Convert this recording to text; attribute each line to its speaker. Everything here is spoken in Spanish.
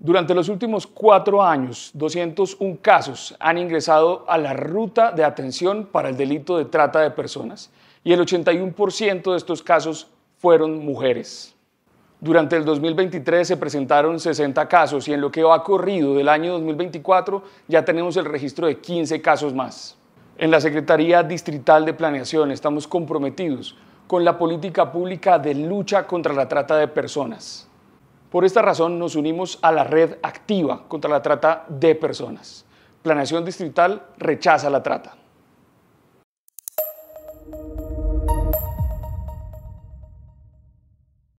Speaker 1: Durante los últimos cuatro años, 201 casos han ingresado a la ruta de atención para el delito de trata de personas y el 81% de estos casos fueron mujeres. Durante el 2023 se presentaron 60 casos y en lo que ha corrido del año 2024 ya tenemos el registro de 15 casos más. En la Secretaría Distrital de Planeación estamos comprometidos con la política pública de lucha contra la trata de personas. Por esta razón nos unimos a la red activa contra la trata de personas. Planeación Distrital rechaza la trata.